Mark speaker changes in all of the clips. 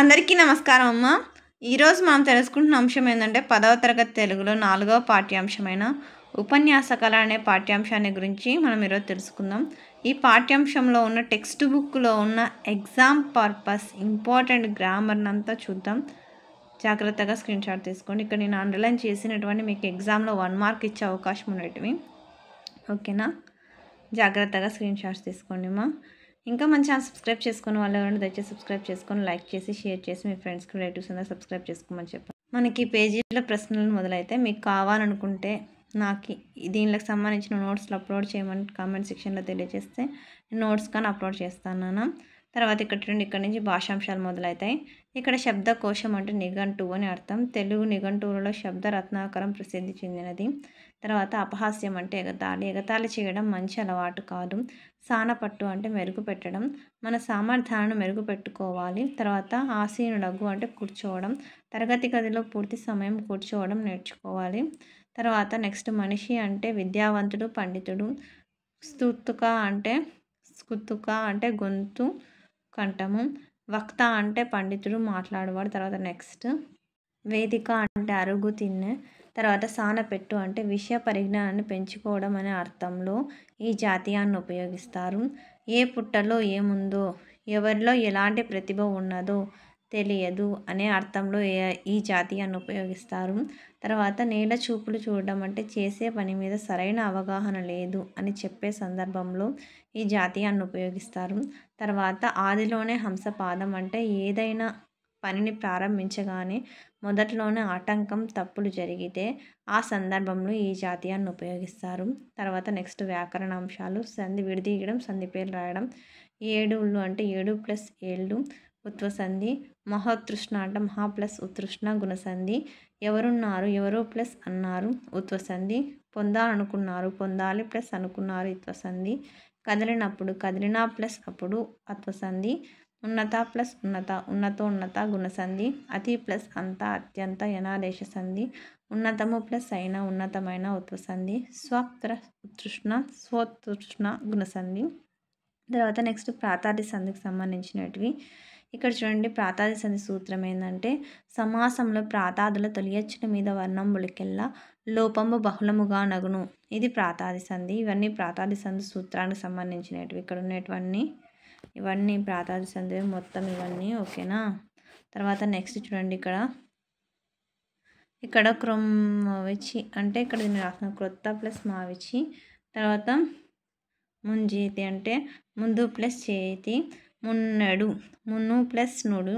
Speaker 1: అందరికీ నమస్కారం అమ్మ ఈరోజు మనం తెలుసుకుంటున్న అంశం ఏంటంటే పదవ తరగతి తెలుగులో నాలుగవ పాఠ్యాంశమైన ఉపన్యాస కళ అనే పాఠ్యాంశాన్ని గురించి మనం ఈరోజు తెలుసుకుందాం ఈ పాఠ్యాంశంలో ఉన్న టెక్స్ట్ బుక్లో ఉన్న ఎగ్జామ్ పర్పస్ ఇంపార్టెంట్ గ్రామర్ని అంతా చూద్దాం జాగ్రత్తగా స్క్రీన్ షాట్ తీసుకోండి ఇక్కడ నేను అండర్లైన్ చేసినటువంటి మీకు ఎగ్జామ్లో వన్ మార్క్ ఇచ్చే అవకాశం ఉండేటివి ఓకేనా జాగ్రత్తగా స్క్రీన్ షాట్స్ తీసుకోండి అమ్మా ఇంకా మన ఛానల్ సబ్స్క్రైబ్ చేసుకుని వాళ్ళు ఎవరైనా దయచేసి సబ్స్క్రైబ్ చేసుకొని లైక్ చేసి షేర్ చేసి మీ ఫ్రెండ్స్కి రిలేటివ్స్ అందరూ సబ్స్క్రైబ్ చేసుకోమని చెప్పాను మనకి పేజీలో ప్రశ్నలు మొదలైతే మీకు కావాలనుకుంటే నాకు దీనికి సంబంధించిన నోట్స్లు అప్లోడ్ చేయమని కామెంట్ సెక్షన్లో తెలియజేస్తే నోట్స్ కానీ అప్లోడ్ చేస్తాను తర్వాత ఇక్కడ నుండి ఇక్కడ నుంచి భాషాంశాలు మొదలవుతాయి ఇక్కడ శబ్దకోశం అంటే నిఘంటువు అని అర్థం తెలుగు నిఘంటువులలో శబ్ద రత్నాకరం ప్రసిద్ధి చెందినది తర్వాత అపహాస్యం అంటే ఎగతాళి ఎగతాళి చేయడం మంచి అలవాటు కాదు సానపట్టు అంటే మెరుగు పెట్టడం మన సామర్థ్యాలను మెరుగు పెట్టుకోవాలి తర్వాత డగ్గు అంటే కూర్చోవడం తరగతి గదిలో పూర్తి సమయం కూర్చోవడం నేర్చుకోవాలి తర్వాత నెక్స్ట్ మనిషి అంటే విద్యావంతుడు పండితుడు స్తుతుక అంటే స్కుతుక అంటే గొంతు కంఠము వక్త అంటే పండితుడు మాట్లాడేవాడు తర్వాత నెక్స్ట్ వేదిక అంటే అరుగు తిన్నే తర్వాత పెట్టు అంటే విషయ పరిజ్ఞానాన్ని పెంచుకోవడం అనే అర్థంలో ఈ జాతీయాన్ని ఉపయోగిస్తారు ఏ పుట్టలో ఏముందో ఎవరిలో ఎలాంటి ప్రతిభ ఉన్నదో తెలియదు అనే అర్థంలో ఈ జాతీయాన్ని ఉపయోగిస్తారు తర్వాత నేల చూపులు చూడడం అంటే చేసే పని మీద సరైన అవగాహన లేదు అని చెప్పే సందర్భంలో ఈ జాతీయాన్ని ఉపయోగిస్తారు తర్వాత ఆదిలోనే హంసపాదం అంటే ఏదైనా పనిని ప్రారంభించగానే మొదట్లోనే ఆటంకం తప్పులు జరిగితే ఆ సందర్భంలో ఈ జాతీయాన్ని ఉపయోగిస్తారు తర్వాత నెక్స్ట్ వ్యాకరణ అంశాలు సంధి విడదీయడం సంధి పేర్లు రాయడం ఏడుళ్ళు అంటే ఏడు ప్లస్ ఏళ్ళు ఉత్వసంధి మహోత్తృష్ణ అంటే మహా ప్లస్ ఉత్తృష్ణ గుణసంధి ఎవరున్నారు ఎవరో ప్లస్ అన్నారు ఉత్వసంధి పొందాలనుకున్నారు పొందాలి ప్లస్ అనుకున్నారు ఇత్వసంధి కదిలినప్పుడు కదిలినా ప్లస్ అప్పుడు అత్వసంధి ఉన్నత ప్లస్ ఉన్నత ఉన్నత ఉన్నత గుణసంధి అతి ప్లస్ అంత అత్యంత యనాదేశ సంధి ఉన్నతము ప్లస్ అయిన ఉన్నతమైన ఉత్వసంధి స్వత్ర ఉత్తృష్ణ స్వోతృష్ణ గుణసంధి తర్వాత నెక్స్ట్ ప్రాతాది సంధికి సంబంధించినటివి ఇక్కడ చూడండి ప్రాతాది సంధి సూత్రం ఏంటంటే సమాసంలో ప్రాతాదుల తొలియచ్చిన మీద వర్ణంబులకెల్లా లోపంబు బహుళముగా నగును ఇది ప్రాతాది సంధి ఇవన్నీ ప్రాతాది సంధి సూత్రానికి సంబంధించినవి ఇక్కడ ఉన్నటువన్నీ ఇవన్నీ ప్రాతాది సంధి మొత్తం ఇవన్నీ ఓకేనా తర్వాత నెక్స్ట్ చూడండి ఇక్కడ ఇక్కడ క్రొమ్మవిచి అంటే ఇక్కడ దీన్ని రాసిన క్రొత్త ప్లస్ మావిచి తర్వాత ముంజేతి అంటే ముందు ప్లస్ చేతి మున్నడు మున్ను ప్లస్ నుడు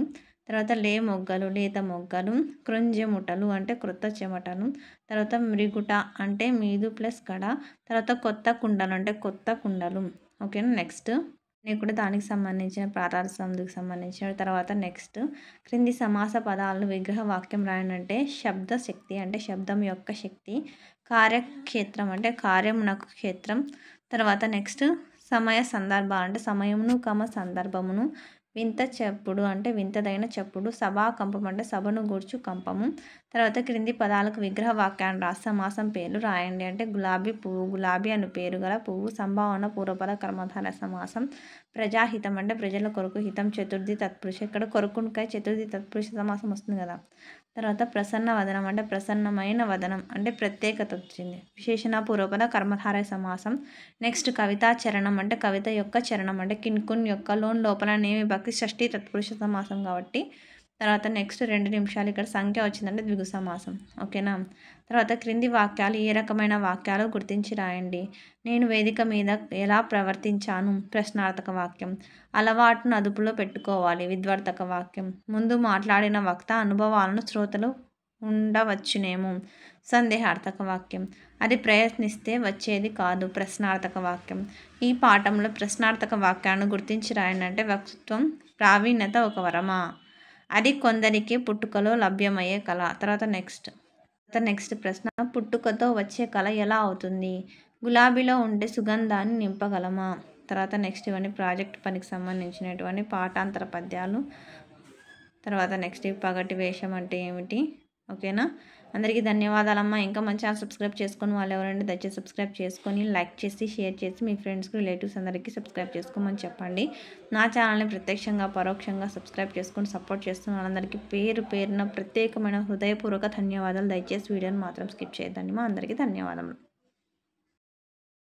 Speaker 1: తర్వాత లే మొగ్గలు లేత మొగ్గలు కృంజముటలు అంటే క్రొత్త చెమటలు తర్వాత మృగుట అంటే మీదు ప్లస్ కడ తర్వాత కొత్త కుండలు అంటే కొత్త కుండలు ఓకేనా నెక్స్ట్ నేను కూడా దానికి సంబంధించిన ప్రాతాల సంధికి సంబంధించిన తర్వాత నెక్స్ట్ క్రింది సమాస పదాలను విగ్రహ వాక్యం రాయనంటే శబ్ద శక్తి అంటే శబ్దం యొక్క శక్తి కార్యక్షేత్రం అంటే కార్యమునకు క్షేత్రం తర్వాత నెక్స్ట్ సమయ సందర్భాలు అంటే సమయమును కమ సందర్భమును వింత చెప్పుడు అంటే వింతదైన చెప్పుడు సభా కంపం అంటే సభను గూర్చు కంపము తర్వాత క్రింది పదాలకు విగ్రహ వాక్యాన్ని రాసి సమాసం పేర్లు రాయండి అంటే గులాబీ పువ్వు గులాబీ అని పేరు గల పువ్వు సంభావన పూర్వపద కర్మధార సమాసం ప్రజాహితం అంటే ప్రజల కొరకు హితం చతుర్థి తత్పురుష ఇక్కడ కొరకునికాయ చతుర్థి తత్పురుష సమాసం వస్తుంది కదా తర్వాత ప్రసన్న వదనం అంటే ప్రసన్నమైన వదనం అంటే ప్రత్యేకత వచ్చింది విశేషణ పూర్వపద కర్మధార సమాసం నెక్స్ట్ కవితా చరణం అంటే కవిత యొక్క చరణం అంటే కిన్కున్ యొక్క లోన్ లోపల నేమి భక్తి షష్ఠి తత్పురుష సమాసం కాబట్టి తర్వాత నెక్స్ట్ రెండు నిమిషాలు ఇక్కడ సంఖ్య వచ్చిందంటే ద్విగు సమాసం ఓకేనా తర్వాత క్రింది వాక్యాలు ఏ రకమైన వాక్యాలు గుర్తించి రాయండి నేను వేదిక మీద ఎలా ప్రవర్తించాను ప్రశ్నార్థక వాక్యం అలవాటును అదుపులో పెట్టుకోవాలి విద్వర్తక వాక్యం ముందు మాట్లాడిన వక్త అనుభవాలను శ్రోతలు ఉండవచ్చునేమో సందేహార్థక వాక్యం అది ప్రయత్నిస్తే వచ్చేది కాదు ప్రశ్నార్థక వాక్యం ఈ పాఠంలో ప్రశ్నార్థక వాక్యాలను గుర్తించి రాయండి అంటే వ్యక్తిత్వం ప్రావీణ్యత ఒక వరమా అది కొందరికి పుట్టుకలో లభ్యమయ్యే కళ తర్వాత నెక్స్ట్ తర్వాత నెక్స్ట్ ప్రశ్న పుట్టుకతో వచ్చే కళ ఎలా అవుతుంది గులాబీలో ఉండే సుగంధాన్ని నింపగలమా తర్వాత నెక్స్ట్ ఇవన్నీ ప్రాజెక్ట్ పనికి సంబంధించినటువంటి పాఠాంతర పద్యాలు తర్వాత నెక్స్ట్ పగటి వేషం అంటే ఏమిటి ఓకేనా అందరికీ ధన్యవాదాలమ్మా ఇంకా మంచిగా సబ్స్క్రైబ్ చేసుకుని వాళ్ళు ఎవరంటే దయచేసి సబ్స్క్రైబ్ చేసుకొని లైక్ చేసి షేర్ చేసి మీ ఫ్రెండ్స్కి రిలేటివ్స్ అందరికీ సబ్స్క్రైబ్ చేసుకోమని చెప్పండి నా ఛానల్ని ప్రత్యక్షంగా పరోక్షంగా సబ్స్క్రైబ్ చేసుకొని సపోర్ట్ చేస్తున్న వాళ్ళందరికీ పేరు పేరున ప్రత్యేకమైన హృదయపూర్వక ధన్యవాదాలు దయచేసి వీడియోని మాత్రం స్కిప్ చేయొద్దండి మా అందరికీ ధన్యవాదములు